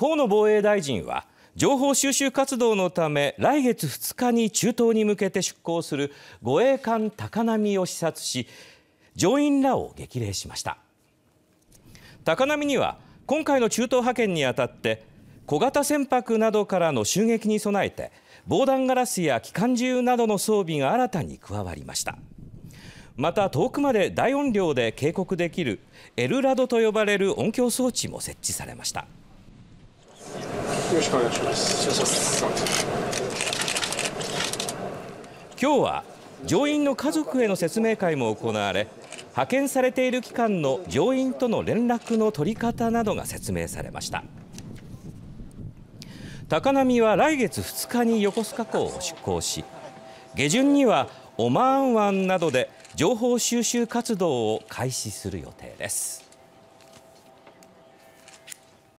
河野防衛大臣は情報収集活動のため来月2日に中東に向けて出航する護衛艦高波を視察し乗員らを激励しました高波には今回の中東派遣にあたって小型船舶などからの襲撃に備えて防弾ガラスや機関銃などの装備が新たに加わりましたまた遠くまで大音量で警告できるエルラドと呼ばれる音響装置も設置されましたろしくお願いします今日は乗員の家族への説明会も行われ派遣されている機関の乗員との連絡の取り方などが説明されました高波は来月2日に横須賀港を出港し下旬にはオマーン湾などで情報収集活動を開始する予定です。